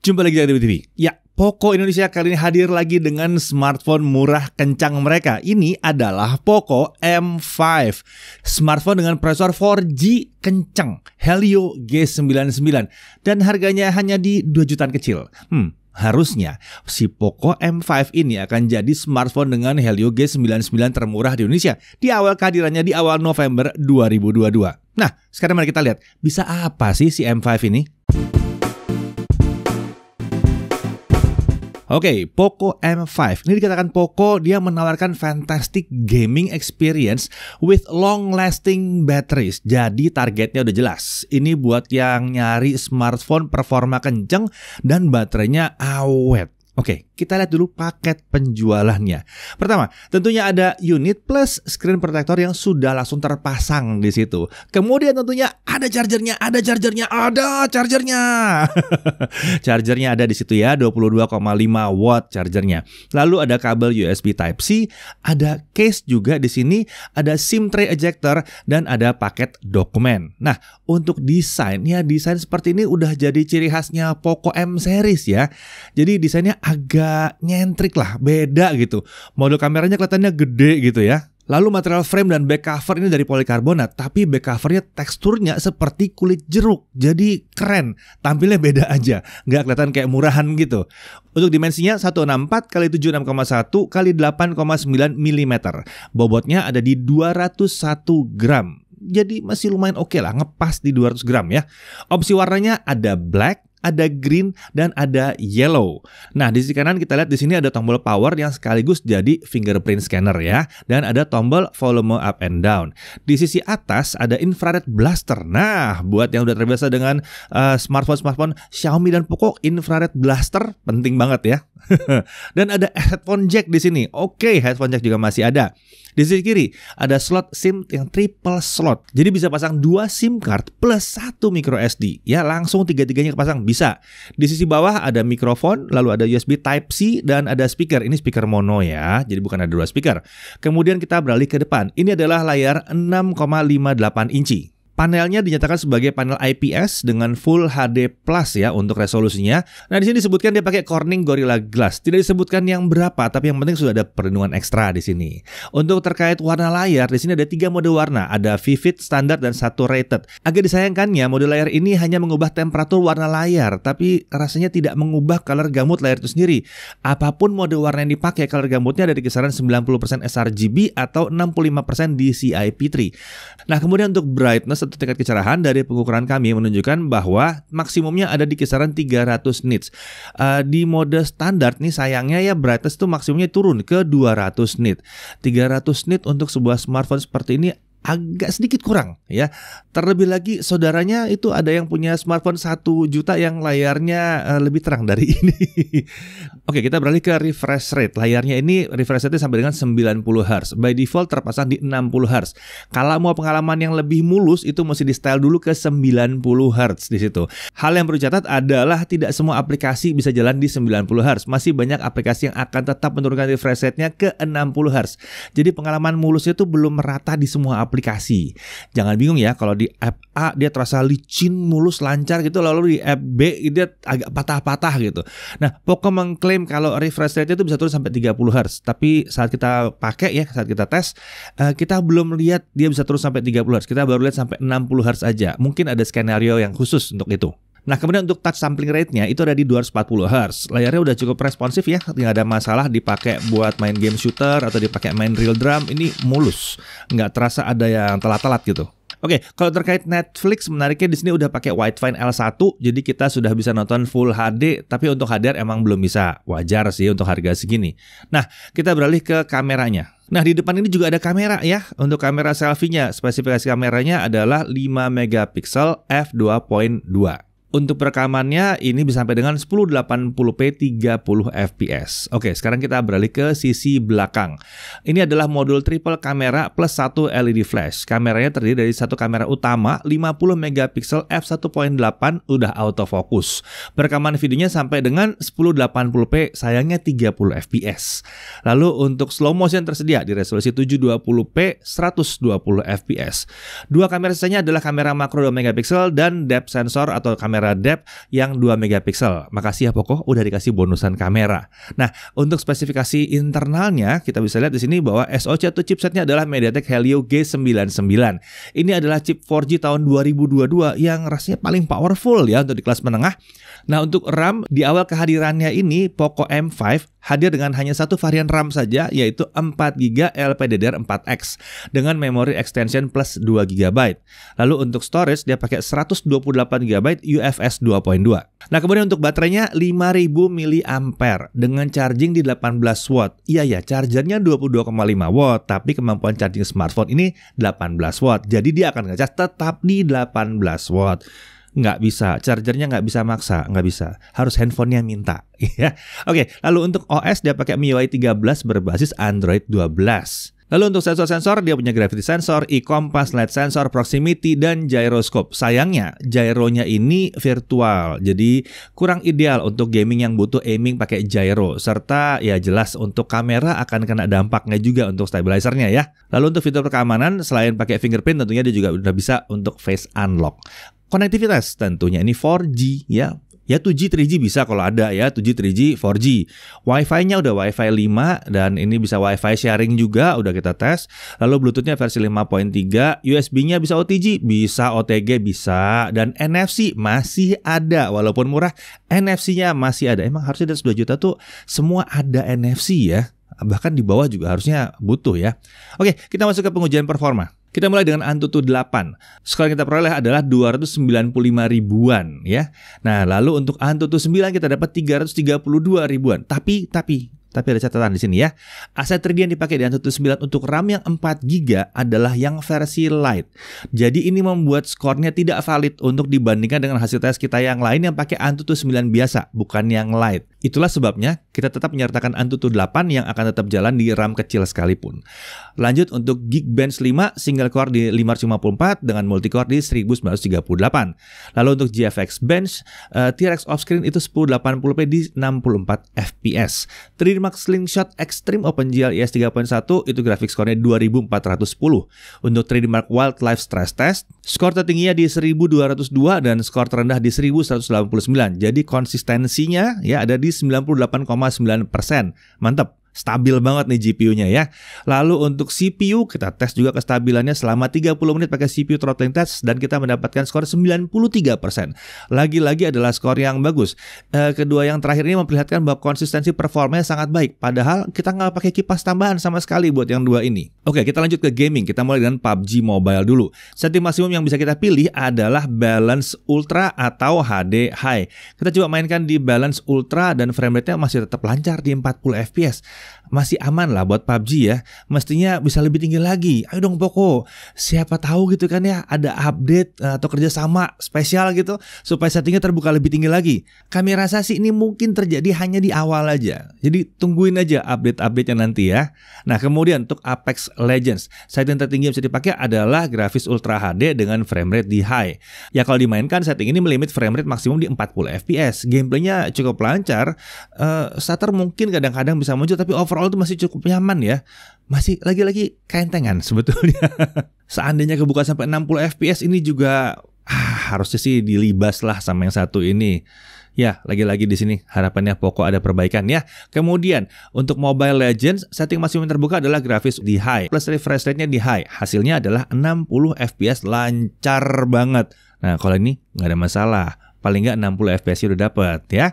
Jumpa lagi di Aktif TV. Ya, Poco Indonesia kali ini hadir lagi dengan smartphone murah kencang mereka. Ini adalah Poco M5. Smartphone dengan prosesor 4G kencang, Helio G99. Dan harganya hanya di 2 jutaan kecil. Hmm, Harusnya si Poco M5 ini akan jadi smartphone dengan Helio G99 termurah di Indonesia di awal kehadirannya di awal November 2022. Nah, sekarang mari kita lihat bisa apa sih si M5 ini? Oke, okay, Poco M5. Ini dikatakan Poco dia menawarkan fantastic gaming experience with long lasting batteries. Jadi targetnya udah jelas. Ini buat yang nyari smartphone performa kenceng dan baterainya awet. Oke, okay, kita lihat dulu paket penjualannya. Pertama, tentunya ada unit plus screen protector yang sudah langsung terpasang di situ. Kemudian tentunya ada chargernya, ada chargernya, ada chargernya. chargernya ada di situ ya, 22,5 watt chargernya. Lalu ada kabel USB Type C, ada case juga di sini, ada SIM tray ejector dan ada paket dokumen. Nah, untuk desainnya desain seperti ini udah jadi ciri khasnya Poco M series ya. Jadi desainnya agak agak nyentrik lah, beda gitu. Model kameranya kelihatannya gede gitu ya. Lalu material frame dan back cover ini dari polikarbonat, tapi back covernya teksturnya seperti kulit jeruk, jadi keren. Tampilnya beda aja, nggak kelihatan kayak murahan gitu. Untuk dimensinya 164 kali 76,1 kali 8,9 mm. Bobotnya ada di 201 gram. Jadi masih lumayan oke okay lah, ngepas di 200 gram ya. Opsi warnanya ada black, ada green dan ada yellow. Nah, di sisi kanan kita lihat di sini ada tombol power yang sekaligus jadi fingerprint scanner ya dan ada tombol volume up and down. Di sisi atas ada infrared blaster. Nah, buat yang udah terbiasa dengan eh, smartphone-smartphone uh, Xiaomi dan Poco, infrared blaster penting banget ya. Dan ada headphone jack di sini. Oke, okay, headphone jack juga masih ada. Di sisi kiri ada slot SIM yang triple slot. Jadi bisa pasang dua SIM card plus satu micro SD. Ya, langsung tiga-tiganya kepasang bisa. Di sisi bawah ada mikrofon, lalu ada USB Type C dan ada speaker. Ini speaker mono ya. Jadi bukan ada dua speaker. Kemudian kita beralih ke depan. Ini adalah layar 6,58 inci. Panelnya dinyatakan sebagai panel IPS dengan Full HD Plus ya untuk resolusinya. Nah di sini disebutkan dia pakai Corning Gorilla Glass. Tidak disebutkan yang berapa, tapi yang penting sudah ada perlindungan ekstra di sini. Untuk terkait warna layar, di sini ada tiga mode warna. Ada Vivid, standar dan Saturated. Agak disayangkannya mode layar ini hanya mengubah temperatur warna layar, tapi rasanya tidak mengubah color gamut layar itu sendiri. Apapun mode warna yang dipakai, color gamutnya ada di kisaran 90% sRGB atau 65% DCI-P3. Nah kemudian untuk brightness untuk tingkat kecerahan dari pengukuran kami menunjukkan bahwa maksimumnya ada di kisaran 300 nits. Uh, di mode standar nih sayangnya ya brightness itu maksimumnya turun ke 200 nits. 300 nits untuk sebuah smartphone seperti ini agak sedikit kurang ya. Terlebih lagi saudaranya itu ada yang punya smartphone 1 juta yang layarnya eh, lebih terang dari ini. Oke, kita beralih ke refresh rate. Layarnya ini refresh rate sampai dengan 90 Hz. By default terpasang di 60 Hz. Kalau mau pengalaman yang lebih mulus itu mesti di style dulu ke 90 Hz di situ. Hal yang perlu catat adalah tidak semua aplikasi bisa jalan di 90 Hz. Masih banyak aplikasi yang akan tetap menurunkan refresh rate-nya ke 60 Hz. Jadi pengalaman mulusnya itu belum merata di semua aplikasi aplikasi. Jangan bingung ya kalau di app A dia terasa licin, mulus, lancar gitu lalu di app B dia agak patah-patah gitu. Nah, Poco mengklaim kalau refresh rate itu bisa turun sampai 30 Hz, tapi saat kita pakai ya, saat kita tes, eh, kita belum lihat dia bisa turun sampai 30 Hz. Kita baru lihat sampai 60 Hz aja. Mungkin ada skenario yang khusus untuk itu. Nah kemudian untuk touch sampling rate-nya itu ada di 240 Hz. Layarnya udah cukup responsif ya, nggak ada masalah dipakai buat main game shooter atau dipakai main real drum, ini mulus. Nggak terasa ada yang telat-telat gitu. Oke, okay, kalau terkait Netflix menariknya di sini udah pakai widevine L1 jadi kita sudah bisa nonton full HD tapi untuk HDR emang belum bisa. Wajar sih untuk harga segini. Nah, kita beralih ke kameranya. Nah, di depan ini juga ada kamera ya. Untuk kamera selfie-nya, spesifikasi kameranya adalah 5 megapiksel f2.2. Untuk perekamannya ini bisa sampai dengan 1080p 30 fps. Oke, sekarang kita beralih ke sisi belakang. Ini adalah modul triple kamera plus 1 LED flash. Kameranya terdiri dari satu kamera utama 50 megapiksel f1.8 udah autofocus. Perekaman videonya sampai dengan 1080p sayangnya 30 fps. Lalu untuk slow motion tersedia di resolusi 720p 120 fps. Dua kamera sisanya adalah kamera makro 2 megapiksel dan depth sensor atau kamera kamera depth yang 2 megapiksel. Makasih ya pokok udah dikasih bonusan kamera. Nah, untuk spesifikasi internalnya kita bisa lihat di sini bahwa SoC atau chipsetnya adalah MediaTek Helio G99. Ini adalah chip 4G tahun 2022 yang rasanya paling powerful ya untuk di kelas menengah Nah untuk RAM di awal kehadirannya ini Poco M5 hadir dengan hanya satu varian RAM saja yaitu 4GB LPDDR4X dengan memori extension plus 2GB. Lalu untuk storage dia pakai 128GB UFS 2.2. Nah kemudian untuk baterainya 5000 mAh dengan charging di 18 watt. Iya ya chargernya 22,5 watt tapi kemampuan charging smartphone ini 18 watt. Jadi dia akan ngecas tetap di 18 watt nggak bisa, chargernya nggak bisa maksa, nggak bisa, harus handphonenya minta. Ya, oke. Lalu untuk OS dia pakai MIUI 13 berbasis Android 12. Lalu untuk sensor-sensor, dia punya gravity sensor, e-compass, light sensor, proximity, dan gyroscope. Sayangnya, gyronya ini virtual, jadi kurang ideal untuk gaming yang butuh aiming pakai gyro. Serta ya jelas untuk kamera akan kena dampaknya juga untuk stabilizernya ya. Lalu untuk fitur keamanan, selain pakai fingerprint tentunya dia juga udah bisa untuk face unlock. Konektivitas tentunya ini 4G ya. Ya 2G 3G bisa kalau ada ya 2G 3G 4G. Wi-Fi-nya udah Wi-Fi 5 dan ini bisa Wi-Fi sharing juga udah kita tes. Lalu Bluetooth-nya versi 5.3, USB-nya bisa OTG, bisa OTG bisa dan NFC masih ada walaupun murah NFC-nya masih ada. Emang harusnya dari 2 juta tuh semua ada NFC ya. Bahkan di bawah juga harusnya butuh ya. Oke, kita masuk ke pengujian performa. Kita mulai dengan Antutu 8. Skor yang kita peroleh adalah 295 ribuan ya. Nah, lalu untuk Antutu 9 kita dapat 332 ribuan. Tapi tapi tapi ada catatan di sini ya. Aset 3D yang dipakai di Antutu 9 untuk RAM yang 4 GB adalah yang versi light. Jadi ini membuat skornya tidak valid untuk dibandingkan dengan hasil tes kita yang lain yang pakai Antutu 9 biasa, bukan yang light. Itulah sebabnya kita tetap menyertakan Antutu 8 yang akan tetap jalan di RAM kecil sekalipun. Lanjut untuk Geekbench 5 single core di 554 dengan multi-core di 1938. Lalu untuk GFX Bench, uh, eh, T-Rex offscreen itu 1080p di 64 fps. 3D Max Slingshot Extreme OpenGL ES 3.1 itu grafik skornya 2410. Untuk 3D Mark Wildlife Stress Test, skor tertingginya di 1202 dan skor terendah di 1189. Jadi konsistensinya ya ada di 98,9 persen. Mantap. Stabil banget nih GPU-nya ya. Lalu untuk CPU kita tes juga kestabilannya selama 30 menit pakai CPU throttling test dan kita mendapatkan skor 93%. Lagi-lagi adalah skor yang bagus. E, kedua yang terakhir ini memperlihatkan bahwa konsistensi performanya sangat baik. Padahal kita nggak pakai kipas tambahan sama sekali buat yang dua ini. Oke, kita lanjut ke gaming. Kita mulai dengan PUBG Mobile dulu. Setting maksimum yang bisa kita pilih adalah Balance Ultra atau HD High. Kita coba mainkan di Balance Ultra dan frame rate nya masih tetap lancar di 40 fps masih aman lah buat PUBG ya. Mestinya bisa lebih tinggi lagi. Ayo dong Poco, siapa tahu gitu kan ya ada update eh, atau kerjasama spesial gitu supaya settingnya terbuka lebih tinggi lagi. Kami rasa sih ini mungkin terjadi hanya di awal aja. Jadi tungguin aja update updatenya nanti ya. Nah kemudian untuk Apex Legends, setting tertinggi yang bisa dipakai adalah grafis Ultra HD dengan frame rate di high. Ya kalau dimainkan setting ini melimit frame rate maksimum di 40 fps. Gameplaynya cukup lancar. Uh, starter mungkin kadang-kadang bisa muncul tapi tapi overall itu masih cukup nyaman ya. Masih lagi-lagi kentengan sebetulnya. Seandainya kebuka sampai 60 fps ini juga ah, harusnya sih dilibas lah sama yang satu ini. Ya, lagi-lagi di sini harapannya pokok ada perbaikan ya. Kemudian, untuk Mobile Legends, setting maksimum terbuka adalah grafis di high, plus refresh rate-nya di high. Hasilnya adalah 60 FPS lancar banget. Nah, kalau ini nggak ada masalah paling nggak 60 fps udah dapat ya.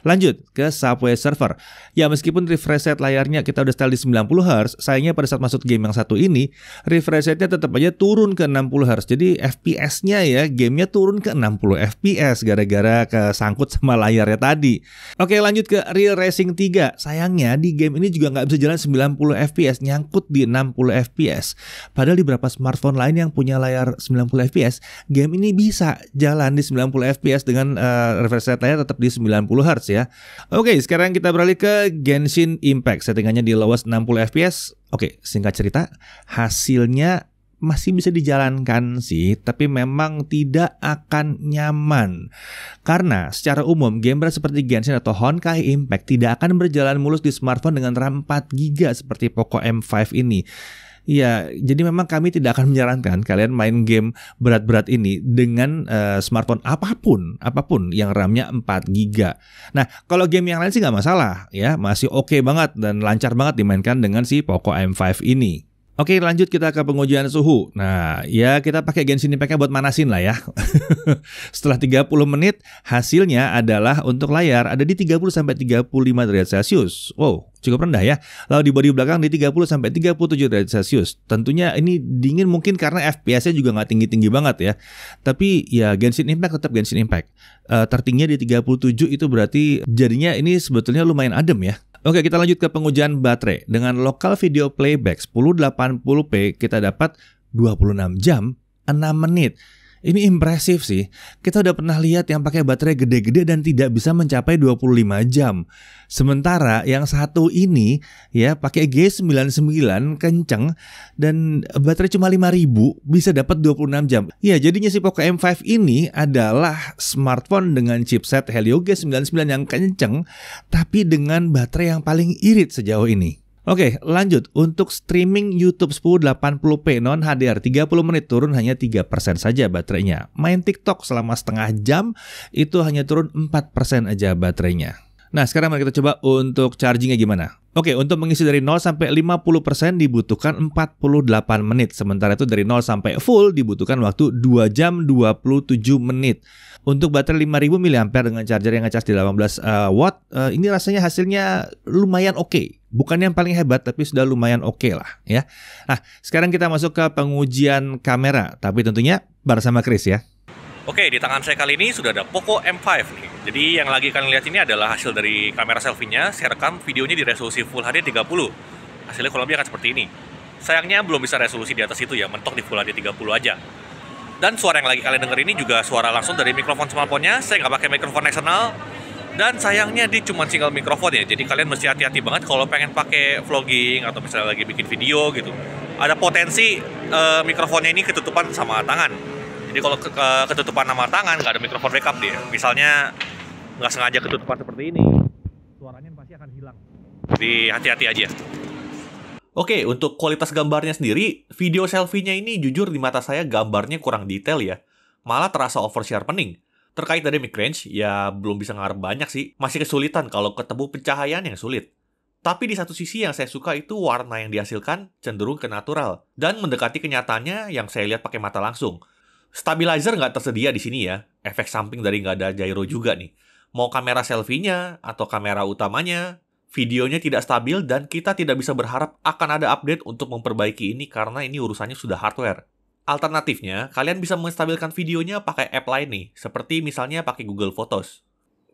Lanjut ke Subway server Ya meskipun refresh rate layarnya kita udah setel di 90 Hz, sayangnya pada saat masuk game yang satu ini refresh rate-nya tetap aja turun ke 60 Hz. Jadi FPS-nya ya gamenya turun ke 60 FPS gara-gara kesangkut sama layarnya tadi. Oke lanjut ke Real Racing 3. Sayangnya di game ini juga nggak bisa jalan 90 FPS, nyangkut di 60 FPS. Padahal di beberapa smartphone lain yang punya layar 90 FPS, game ini bisa jalan di 90 FPS dengan uh, refresh rate layar tetap di 90 Hz ya. Oke, okay, sekarang kita beralih ke Genshin Impact. Settingannya di lowest 60 FPS. Oke, okay, singkat cerita, hasilnya masih bisa dijalankan sih, tapi memang tidak akan nyaman. Karena secara umum, game berat seperti Genshin atau Honkai Impact tidak akan berjalan mulus di smartphone dengan RAM 4GB seperti Poco M5 ini. Iya, jadi memang kami tidak akan menyarankan kalian main game berat-berat ini dengan uh, smartphone apapun, apapun yang RAM-nya 4 GB. Nah, kalau game yang lain sih nggak masalah ya, masih oke okay banget dan lancar banget dimainkan dengan si Poco M5 ini. Oke lanjut kita ke pengujian suhu. Nah ya kita pakai Genshin Impact-nya buat manasin lah ya. Setelah 30 menit hasilnya adalah untuk layar ada di 30-35 derajat Celcius. Wow cukup rendah ya. Lalu di body belakang di 30-37 derajat Celcius. Tentunya ini dingin mungkin karena FPS-nya juga nggak tinggi-tinggi banget ya. Tapi ya Genshin Impact tetap Genshin Impact. Uh, tertingginya di 37 itu berarti jadinya ini sebetulnya lumayan adem ya Oke, kita lanjut ke pengujian baterai. Dengan lokal video playback 1080p kita dapat 26 jam 6 menit. Ini impresif sih. Kita udah pernah lihat yang pakai baterai gede-gede dan tidak bisa mencapai 25 jam. Sementara yang satu ini ya pakai G99 kenceng dan baterai cuma 5000 bisa dapat 26 jam. Ya, jadinya si Poco M5 ini adalah smartphone dengan chipset Helio G99 yang kenceng tapi dengan baterai yang paling irit sejauh ini. Oke, lanjut. Untuk streaming YouTube 1080p non HDR 30 menit turun hanya 3% saja baterainya. Main TikTok selama setengah jam itu hanya turun 4% aja baterainya. Nah, sekarang mari kita coba untuk chargingnya gimana. Oke, untuk mengisi dari 0 sampai 50% dibutuhkan 48 menit. Sementara itu dari 0 sampai full dibutuhkan waktu 2 jam 27 menit. Untuk baterai 5000 mAh dengan charger yang ngecas di 18 uh, eh, watt, uh, ini rasanya hasilnya lumayan oke. Okay. Bukan yang paling hebat, tapi sudah lumayan oke okay lah ya. Nah, sekarang kita masuk ke pengujian kamera. Tapi tentunya bersama Chris ya. Oke, di tangan saya kali ini sudah ada Poco M5 nih. Jadi yang lagi kalian lihat ini adalah hasil dari kamera selfie-nya. Saya rekam videonya di resolusi Full HD 30. Hasilnya kalau lebih akan seperti ini. Sayangnya belum bisa resolusi di atas itu ya, mentok di Full HD 30 aja. Dan suara yang lagi kalian denger ini juga suara langsung dari mikrofon smartphone-nya. Saya nggak pakai mikrofon eksternal. Dan sayangnya dia cuma single mikrofon ya, jadi kalian mesti hati-hati banget kalau pengen pakai vlogging atau misalnya lagi bikin video gitu. Ada potensi uh, mikrofonnya ini ketutupan sama tangan jadi kalau ke, ke, ketutupan nama tangan nggak ada mikrofon backup dia. Misalnya nggak sengaja ketutupan seperti ini, suaranya pasti akan hilang. Jadi hati-hati aja. Oke, untuk kualitas gambarnya sendiri, video selfie-nya ini jujur di mata saya gambarnya kurang detail ya. Malah terasa oversharpening. sharpening. Terkait dari range, ya belum bisa ngarep banyak sih. Masih kesulitan kalau ketemu pencahayaan yang sulit. Tapi di satu sisi yang saya suka itu warna yang dihasilkan cenderung ke natural dan mendekati kenyataannya yang saya lihat pakai mata langsung. Stabilizer nggak tersedia di sini ya. Efek samping dari nggak ada gyro juga nih. Mau kamera selfie-nya atau kamera utamanya, videonya tidak stabil dan kita tidak bisa berharap akan ada update untuk memperbaiki ini karena ini urusannya sudah hardware. Alternatifnya, kalian bisa menstabilkan videonya pakai app lain nih, seperti misalnya pakai Google Photos.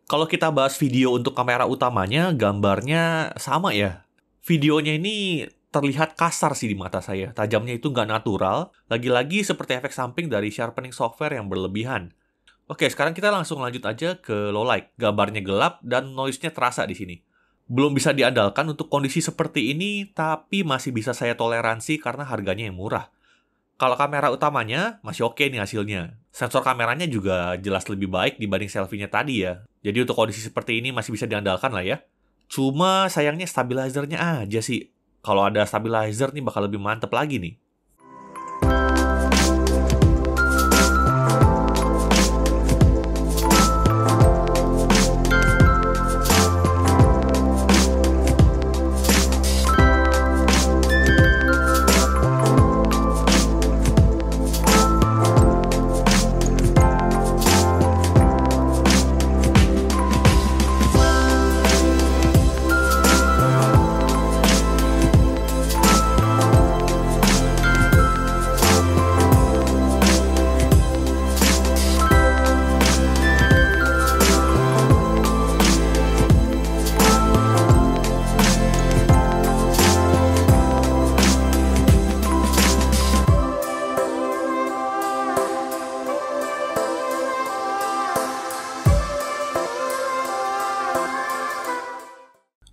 Kalau kita bahas video untuk kamera utamanya, gambarnya sama ya. Videonya ini terlihat kasar sih di mata saya. Tajamnya itu nggak natural, lagi-lagi seperti efek samping dari sharpening software yang berlebihan. Oke, sekarang kita langsung lanjut aja ke low light. Gambarnya gelap dan noise-nya terasa di sini. Belum bisa diandalkan untuk kondisi seperti ini, tapi masih bisa saya toleransi karena harganya yang murah. Kalau kamera utamanya, masih oke okay nih hasilnya. Sensor kameranya juga jelas lebih baik dibanding selfie-nya tadi ya. Jadi untuk kondisi seperti ini masih bisa diandalkan lah ya. Cuma sayangnya stabilizernya aja sih kalau ada stabilizer nih bakal lebih mantep lagi nih.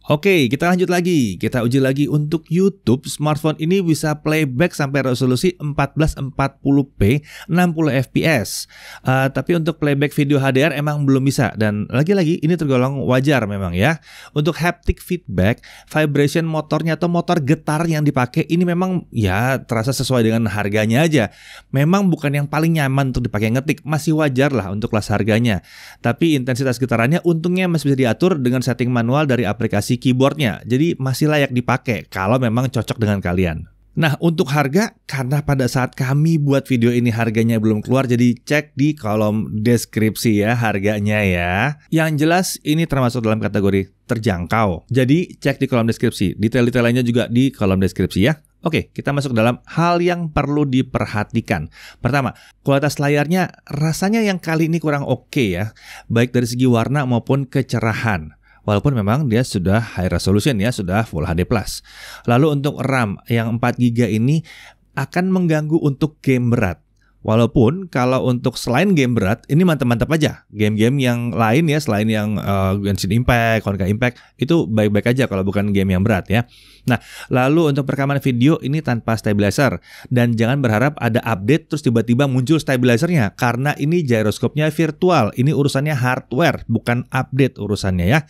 Oke, kita lanjut lagi. Kita uji lagi untuk YouTube. Smartphone ini bisa playback sampai resolusi 1440p 60 fps. Uh, tapi untuk playback video HDR emang belum bisa dan lagi-lagi ini tergolong wajar memang ya. Untuk haptic feedback, vibration motornya atau motor getar yang dipakai ini memang ya terasa sesuai dengan harganya aja. Memang bukan yang paling nyaman untuk dipakai ngetik, masih wajar lah untuk kelas harganya. Tapi intensitas getarannya untungnya masih bisa diatur dengan setting manual dari aplikasi si keyboardnya, jadi masih layak dipakai kalau memang cocok dengan kalian. Nah, untuk harga, karena pada saat kami buat video ini harganya belum keluar, jadi cek di kolom deskripsi ya harganya ya. Yang jelas, ini termasuk dalam kategori terjangkau. Jadi, cek di kolom deskripsi. Detail-detail lainnya juga di kolom deskripsi ya. Oke, kita masuk dalam hal yang perlu diperhatikan. Pertama, kualitas layarnya rasanya yang kali ini kurang oke okay ya, baik dari segi warna maupun kecerahan walaupun memang dia sudah high resolution ya, sudah Full HD+. plus. Lalu untuk RAM yang 4 GB ini akan mengganggu untuk game berat. Walaupun kalau untuk selain game berat, ini mantap-mantap aja. Game-game yang lain ya, selain yang uh, Genshin Impact, Honkai Impact, itu baik-baik aja kalau bukan game yang berat ya. Nah, lalu untuk perekaman video ini tanpa stabilizer. Dan jangan berharap ada update terus tiba-tiba muncul stabilizernya. Karena ini gyroskopnya virtual, ini urusannya hardware, bukan update urusannya ya.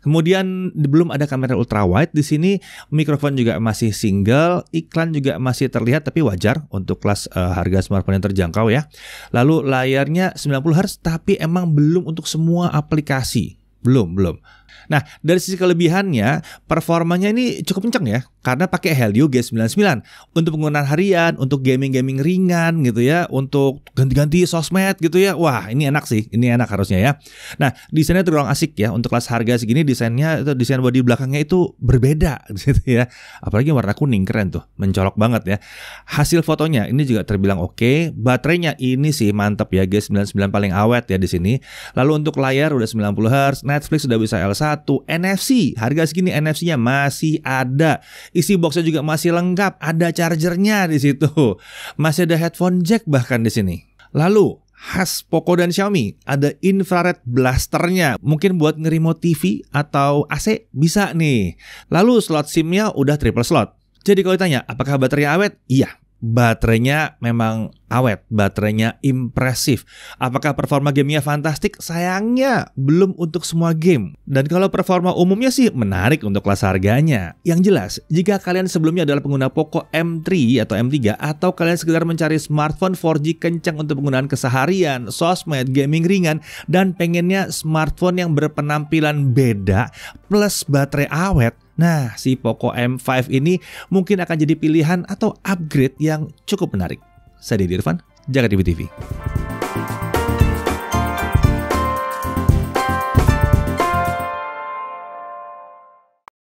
Kemudian belum ada kamera ultrawide di sini, mikrofon juga masih single, iklan juga masih terlihat tapi wajar untuk kelas uh, harga smartphone yang terjangkau ya. Lalu layarnya 90 Hz tapi emang belum untuk semua aplikasi. Belum, belum. Nah, dari sisi kelebihannya, performanya ini cukup kencang ya, karena pakai Helio G99 untuk penggunaan harian, untuk gaming-gaming ringan gitu ya, untuk ganti-ganti sosmed gitu ya. Wah, ini enak sih, ini enak harusnya ya. Nah, desainnya tergolong asik ya untuk kelas harga segini desainnya itu desain body belakangnya itu berbeda gitu ya. Apalagi warna kuning keren tuh, mencolok banget ya. Hasil fotonya ini juga terbilang oke, okay. baterainya ini sih mantap ya, G99 paling awet ya di sini. Lalu untuk layar udah 90 Hz, Netflix udah bisa LCD satu. NFC, harga segini NFC-nya masih ada. Isi boxnya juga masih lengkap, ada chargernya di situ. Masih ada headphone jack bahkan di sini. Lalu, khas Poco dan Xiaomi, ada infrared blasternya. Mungkin buat ngerimo TV atau AC bisa nih. Lalu slot SIM-nya udah triple slot. Jadi kalau ditanya, apakah baterai awet? Iya, baterainya memang awet, baterainya impresif. Apakah performa gamenya fantastik? Sayangnya belum untuk semua game. Dan kalau performa umumnya sih menarik untuk kelas harganya. Yang jelas, jika kalian sebelumnya adalah pengguna Poco M3 atau M3 atau kalian sekedar mencari smartphone 4G kencang untuk penggunaan keseharian, sosmed, gaming ringan, dan pengennya smartphone yang berpenampilan beda plus baterai awet, Nah, si Poco M5 ini mungkin akan jadi pilihan atau upgrade yang cukup menarik. Saya Didi Irfan, Jakarta TV.